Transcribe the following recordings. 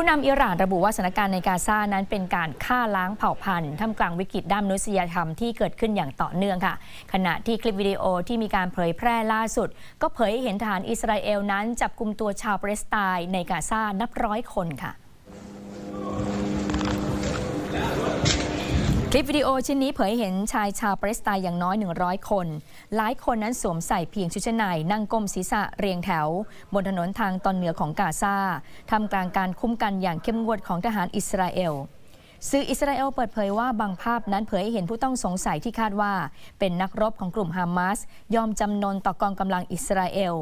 ผู้นำอิหร่านระบุว่าสถานการณ์ในกาซานั้นเป็นการฆ่าล้างเผ่าพันธุ์ท่ามกลางวิกฤตด้านมนุษยธรรมที่เกิดขึ้นอย่างต่อเนื่องค่ะ ขณะที่คลิปวิดีโอที่มีการเผยแพร่ล่าสุดก็เผยให้เห็นทหารอิสราเอลนั้นจับกลุ่มตัวชาวปรเสไตน์ในกาซานับร้อยคนค่ะคลิปวิดีโอชิ้นนี้เผยเห็นชายชาวปาเลสไตน์อย่างน้อย 100 คน หลายคนนั้นสวมใส่เพียงชุดชั้นในนั่งก้มศีรษะเรียงแถว บนถนนทางตอนเหนือของกาซาทำกลางการคุ้มกันอย่างเข้มงวดของทหารอิสราเอลสื่ออิสราเอลเปิดเผยว่าบางภาพนั้นเผยให้เห็นผู้ต้องสงสัยที่คาดว่าเป็นนักรบของกลุ่มฮามาสยอมจำนนต่อกองกำลังอิสราเอล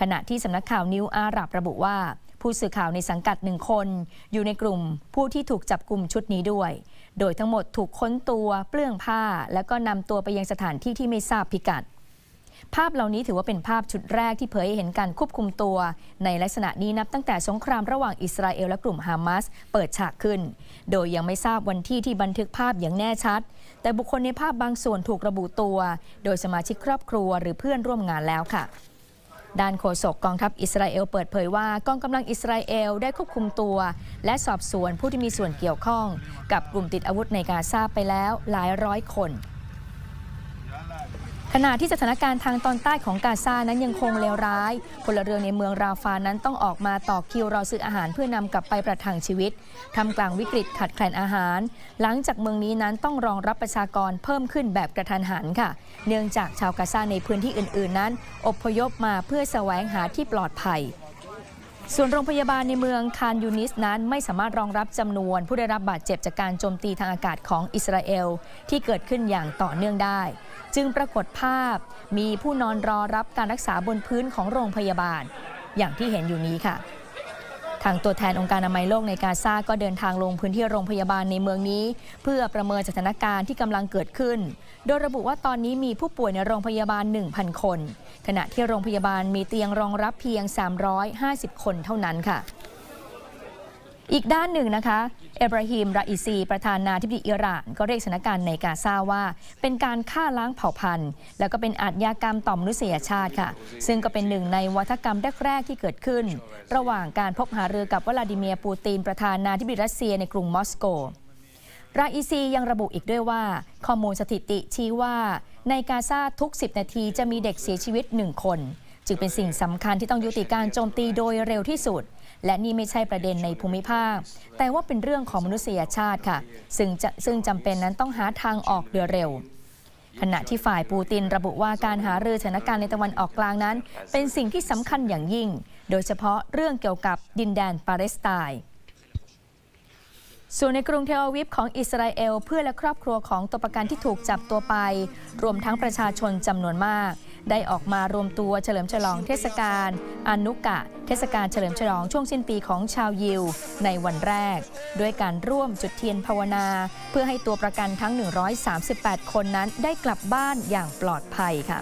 ขณะที่สำนักข่าวนิวอารับระบุว่า ผู้สื่อข่าวในสังกัดหนึ่งคน อยู่ในกลุ่มผู้ที่ถูกจับกลุ่มชุดนี้ด้วยโดยทั้งหมดถูกค้นตัว เปลื้องผ้า แล้วก็นำตัวไปยังสถานที่ที่ไม่ทราบพิกัด ภาพเหล่านี้ถือว่าเป็นภาพชุดแรกที่เผยให้เห็นการควบคุมตัว ในลักษณะนี้นับตั้งแต่สงครามระหว่างอิสราเอลและกลุ่มฮามาสเปิดฉากขึ้น โดยยังไม่ทราบวันที่ที่บันทึกภาพอย่างแน่ชัด แต่บุคคลในภาพบางส่วนถูกระบุตัว โดยสมาชิกครอบครัวหรือเพื่อนร่วมงานแล้วค่ะด้านโฆษกกองทัพอิสราเอลเปิดเผยว่ากองกำลังอิสราเอลได้ควบคุมตัวและสอบสวนผู้ที่มีส่วนเกี่ยวข้องกับกลุ่มติดอาวุธในกาซาไปแล้วหลายร้อยคนขณะที่สถานการณ์ทางตอนใต้ของกาซา นั้นยังคงเลวร้ายพลเรือนในเมืองราฟา นั้นต้องออกมาต่อคิวรอซื้ออาหารเพื่อนำกลับไปประทังชีวิตทำกลางวิกฤตขาดแคลนอาหาร หลังจากเมืองนี้นั้นต้องรองรับประชากรเพิ่มขึ้นแบบกระทันหันค่ะ เนื่องจากชาวกาซาในพื้นที่อื่น ๆ นั้น อพยพมาเพื่อแสวงหาที่ปลอดภัยส่วนโรงพยาบาลในเมืองคานยูนิสนั้นไม่สามารถรองรับจำนวน ผู้ได้รับบาดเจ็บจากการโจมตีทางอากาศของอิสราเอล ที่เกิดขึ้นอย่างต่อเนื่องได้ จึงปรากฏภาพ มีผู้นอนรอรับการรักษาบนพื้นของโรงพยาบาล อย่างที่เห็นอยู่นี้ค่ะทางตัวแทนองค์การอนามัยโลกในกาซาก็เดินทางลงพื้นที่โรงพยาบาลในเมืองนี้ เพื่อประเมินสถานการณ์ที่กำลังเกิดขึ้น โดยระบุว่าตอนนี้มีผู้ป่วยในโรงพยาบาล 1,000 คน ขณะที่โรงพยาบาลมีเตียงรองรับเพียง 350 คนเท่านั้นค่ะอีกด้านหนึ่งนะคะ เอบราฮิมราอิซี ประธานาธิบดีอิหร่าน ก็เรียกสถานการณ์ในกาซาว่า เป็นการฆ่าล้างเผ่าพันธุ์ แล้วก็เป็นอาชญากรรมต่อมนุษยชาติค่ะ ซึ่งก็เป็นหนึ่งในวัฒกรรมแรกๆที่เกิดขึ้น ระหว่างการพบหารือกับวลาดิเมียร์ปูติน ประธานาธิบดีรัสเซียในกรุงมอสโกราอิซียังระบุอีกด้วยว่า ข้อมูลสถิติชี้ว่า ในกาซาทุก 10 นาทีจะมีเด็กเสียชีวิต1คนจึงเป็นสิ่งสำคัญที่ต้องยุติการโจมตีโดยเร็วที่สุด และนี่ไม่ใช่ประเด็นในภูมิภาค แต่ว่าเป็นเรื่องของมนุษยชาติค่ะ ซึ่งจะซึ่งจำเป็นนั้นต้องหาทางออกโดยเร็ว ขณะที่ฝ่ายปูตินระบุว่าการหารือสถานการณ์ในตะวันออกกลางนั้น เป็นสิ่งที่สำคัญอย่างยิ่ง โดยเฉพาะเรื่องเกี่ยวกับดินแดนปาเลสไตน์ส่วนในกรุงเทลอาวิฟของอิสราเอล เพื่อและครอบครัวของตัวประกันที่ถูกจับตัวไป รวมทั้งประชาชนจำนวนมากได้ออกมารวมตัวเฉลิมฉลองเทศกาลอนุกะ เทศกาลเฉลิมฉลองช่วงสิ้นปีของชาวยิวในวันแรก ด้วยการร่วมจุดเทียนภาวนา เพื่อให้ตัวประกันทั้ง 138 คนนั้นได้กลับบ้านอย่างปลอดภัยค่ะ